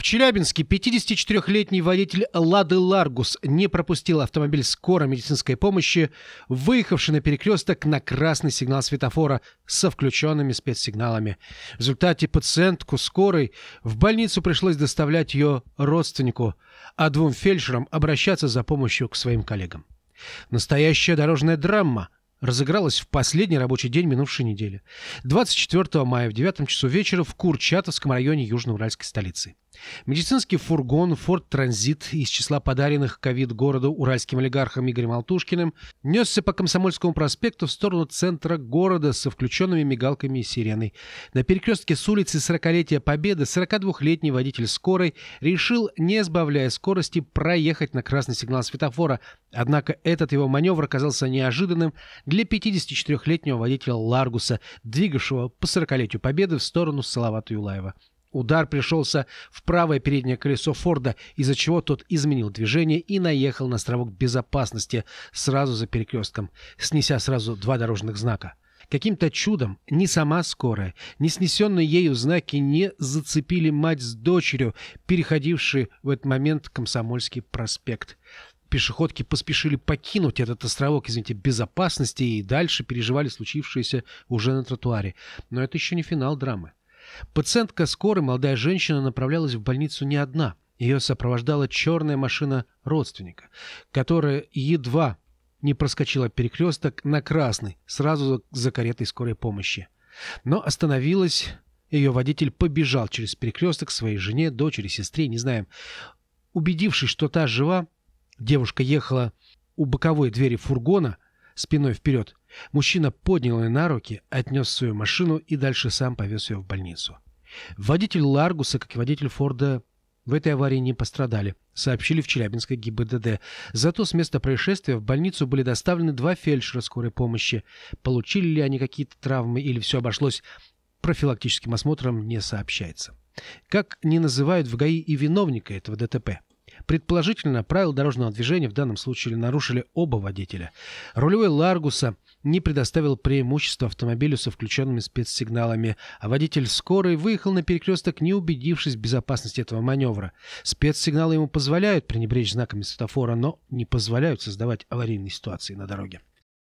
В Челябинске 54-летний водитель «Лады Ларгус» не пропустил автомобиль скорой медицинской помощи, выехавший на перекресток на красный сигнал светофора со включенными спецсигналами. В результате пациентку скорой в больницу пришлось доставлять ее родственнику, а двум фельдшерам обращаться за помощью к своим коллегам. Настоящая дорожная драма – разыгралась в последний рабочий день минувшей недели. 24 мая в 9 часу вечера в Курчатовском районе Южно-Уральской столицы. Медицинский фургон «Форд Транзит» из числа подаренных ковид городу уральским олигархом Игорем Алтушкиным несся по Комсомольскому проспекту в сторону центра города со включенными мигалками и сиреной. На перекрестке с улицы 40-летия Победы 42-летний водитель скорой решил, не сбавляя скорости, проехать на красный сигнал светофора. Однако этот его маневр оказался неожиданным для 54-летнего водителя Ларгуса, двигавшего по 40-летию победы в сторону Салавата Юлаева. Удар пришелся в правое переднее колесо Форда, из-за чего тот изменил движение и наехал на островок безопасности сразу за перекрестком, снеся сразу два дорожных знака. Каким-то чудом ни сама скорая, ни снесенные ею знаки не зацепили мать с дочерью, переходившие в этот момент Комсомольский проспект пешеходки поспешили покинуть этот островок, извините, безопасности и дальше переживали случившееся уже на тротуаре. Но это еще не финал драмы. Пациентка скорой, молодая женщина, направлялась в больницу не одна. Ее сопровождала черная машина родственника, которая едва не проскочила перекресток на красный, сразу за каретой скорой помощи. Но остановилась, ее водитель побежал через перекресток своей жене, дочери, сестре, не знаем. Убедившись, что та жива, Девушка ехала у боковой двери фургона спиной вперед. Мужчина поднял ее на руки, отнес свою машину и дальше сам повез ее в больницу. Водитель Ларгуса, как и водитель Форда, в этой аварии не пострадали, сообщили в Челябинской ГИБДД. Зато с места происшествия в больницу были доставлены два фельдшера скорой помощи. Получили ли они какие-то травмы или все обошлось профилактическим осмотром, не сообщается. Как не называют в ГАИ и виновника этого ДТП – Предположительно, правила дорожного движения в данном случае нарушили оба водителя. Рулевой Ларгуса не предоставил преимущество автомобилю со включенными спецсигналами, а водитель скорой выехал на перекресток, не убедившись в безопасности этого маневра. Спецсигналы ему позволяют пренебречь знаками светофора, но не позволяют создавать аварийные ситуации на дороге.